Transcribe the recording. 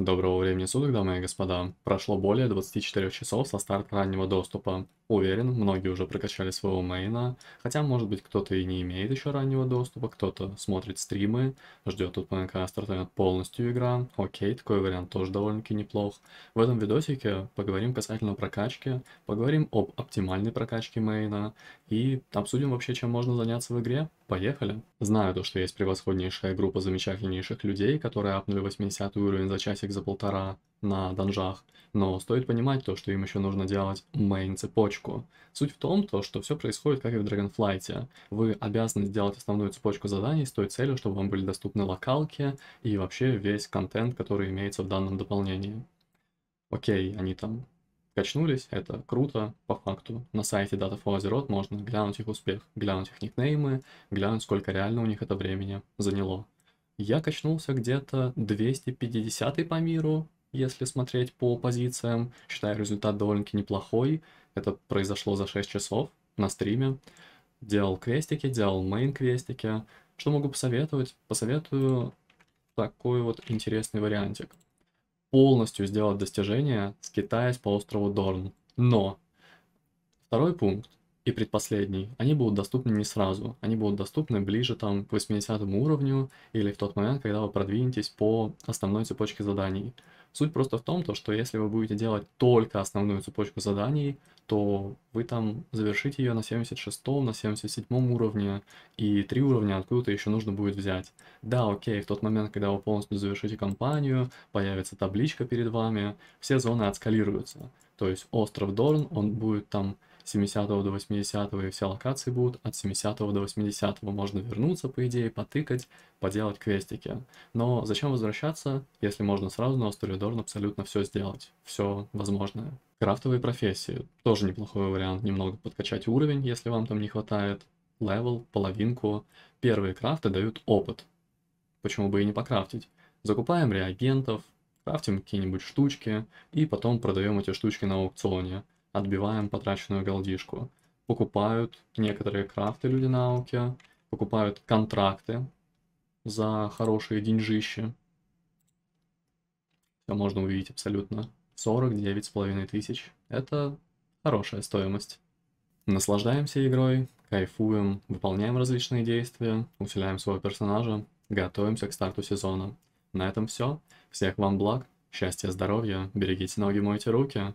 Доброго времени суток, дамы и господа. Прошло более 24 часов со старта раннего доступа. Уверен, многие уже прокачали своего мейна, хотя может быть кто-то и не имеет еще раннего доступа, кто-то смотрит стримы, ждет тут пока стартанет полностью игра. Окей, такой вариант тоже довольно-таки неплох. В этом видосике поговорим касательно прокачки, поговорим об оптимальной прокачке мейна и обсудим вообще, чем можно заняться в игре. Поехали! Знаю то, что есть превосходнейшая группа замечательнейших людей, которые апнули 80 уровень за час сек за полтора на данжах. Но стоит понимать то, что им еще нужно делать мейн-цепочку. Суть в том, то, что все происходит как и в Dragonflight. Вы обязаны сделать основную цепочку заданий с той целью, чтобы вам были доступны локалки и вообще весь контент, который имеется в данном дополнении. Окей, они там качнулись, это круто, по факту. На сайте Data for Azeroth можно глянуть их успех, глянуть их никнеймы, глянуть, сколько реально у них это времени заняло я качнулся где-то 250 по миру, если смотреть по позициям. Считаю, результат довольно-таки неплохой. Это произошло за 6 часов на стриме. Делал квестики, делал мейн-квестики. Что могу посоветовать? Посоветую такой вот интересный вариантик. Полностью сделать достижение, скитаясь по острову Дорн. Но второй пункт и предпоследний, они будут доступны не сразу, они будут доступны ближе там к 80 уровню или в тот момент, когда вы продвинетесь по основной цепочке заданий. Суть просто в том, то, что если вы будете делать только основную цепочку заданий, то вы там завершите ее на 76, на 77 уровне, и три уровня откуда-то еще нужно будет взять. Да, окей, в тот момент, когда вы полностью завершите кампанию, появится табличка перед вами, все зоны отскалируются. То есть остров Дорн, он будет там 70 до 80 и все локации будут от 70 до 80. Можно вернуться, по идее, потыкать, поделать квестики. Но зачем возвращаться, если можно сразу на Асторидорн абсолютно все сделать, все возможное. Крафтовые профессии. Тоже неплохой вариант немного подкачать уровень, если вам там не хватает. Левел, половинку. Первые крафты дают опыт. Почему бы и не покрафтить? Закупаем реагентов, крафтим какие-нибудь штучки и потом продаем эти штучки на аукционе отбиваем потраченную голдишку. Покупают некоторые крафты люди на ауке, покупают контракты за хорошие деньжищи. Все можно увидеть абсолютно. 49 с половиной тысяч. Это хорошая стоимость. Наслаждаемся игрой, кайфуем, выполняем различные действия, усиляем своего персонажа, готовимся к старту сезона. На этом все. Всех вам благ, счастья, здоровья, берегите ноги, мойте руки.